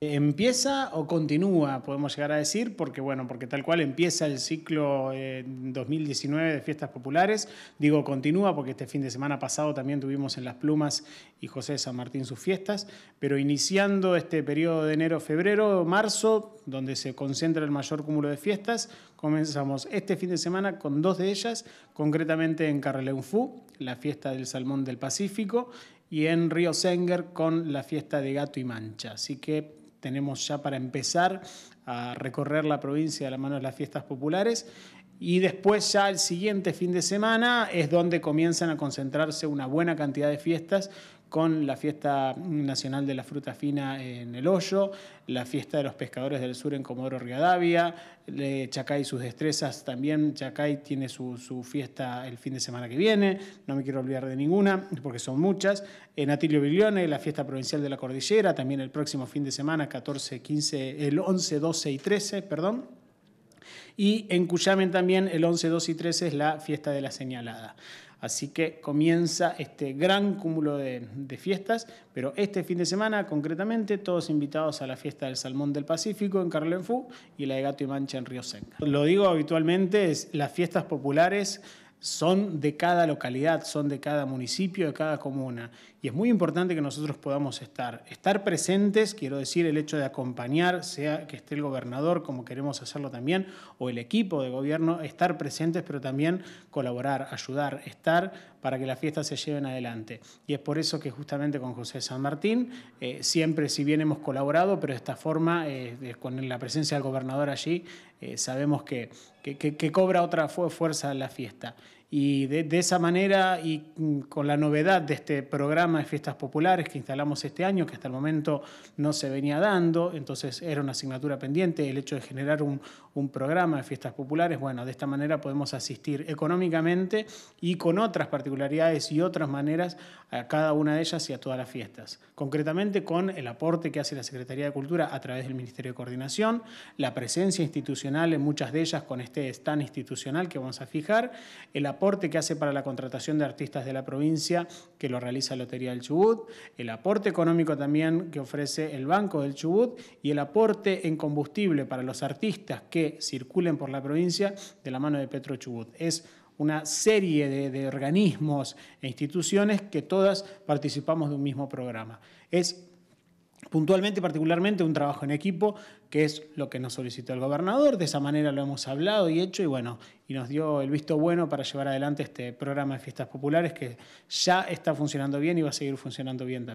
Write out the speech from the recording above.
¿Empieza o continúa, podemos llegar a decir? Porque, bueno, porque tal cual empieza el ciclo 2019 eh, de fiestas populares. Digo, continúa porque este fin de semana pasado también tuvimos en Las Plumas y José San Martín sus fiestas. Pero iniciando este periodo de enero, febrero, marzo, donde se concentra el mayor cúmulo de fiestas, comenzamos este fin de semana con dos de ellas, concretamente en Carreleunfú, la fiesta del salmón del Pacífico, y en Río Senger con la fiesta de gato y mancha. Así que tenemos ya para empezar a recorrer la provincia de la mano de las fiestas populares. Y después ya el siguiente fin de semana es donde comienzan a concentrarse una buena cantidad de fiestas con la fiesta nacional de la fruta fina en El Hoyo, la fiesta de los pescadores del sur en Comodoro Rivadavia, eh, Chacay y sus destrezas también, Chacay tiene su, su, fiesta el fin de semana que viene, no me quiero olvidar de ninguna porque son muchas, en Atilio Biglione la fiesta provincial de la cordillera, también el próximo fin de semana, 14, 15, el 11, 12 y 13, perdón. Y en Cuyamen también el 11, 12 y 13 es la fiesta de la señalada. Así que comienza este gran cúmulo de, fiestas, pero este fin de semana concretamente todos invitados a la fiesta del Salmón del Pacífico en Carlenfú y la de Gato y Mancha en Río Senca. Lo digo habitualmente, es, las fiestas populares son de cada localidad, son de cada municipio, de cada comuna. Y es muy importante que nosotros podamos estar. Estar presentes, quiero decir, el hecho de acompañar, sea que esté el gobernador, como queremos hacerlo también, o el equipo de gobierno, estar presentes, pero también colaborar, ayudar, estar para que las fiesta se lleven adelante. Y es por eso que justamente con José San Martín, eh, siempre si bien hemos colaborado, pero de esta forma, eh, con la presencia del gobernador allí, eh, sabemos que, que cobra otra fuerza la fiesta y de, esa manera y mm, con la novedad de este programa de fiestas populares que instalamos este año, que hasta el momento no se venía dando, entonces era una asignatura pendiente, el hecho de generar un, un programa de fiestas populares, bueno, de esta manera podemos asistir económicamente y con otras particularidades y otras maneras a cada una de ellas y a todas las fiestas. Concretamente con el aporte que hace la Secretaría de Cultura a través del Ministerio de Coordinación, la presencia institucional en muchas de ellas con este stand institucional que vamos a fijar, el aporte que hace para la contratación de artistas de la provincia, que lo realiza Lotería del Chubut, el aporte económico también que ofrece el Banco del Chubut y el aporte en combustible para los artistas que circulen por la provincia de la mano de Petro Chubut. Es una serie de, organismos e instituciones que todas participamos de un mismo programa. Es puntualmente particularmente un trabajo en equipo, que es lo que nos solicitó el gobernador, de esa manera lo hemos hablado y hecho y bueno, y nos dio el visto bueno para llevar adelante este programa de fiestas populares que ya está funcionando bien y va a seguir funcionando bien también.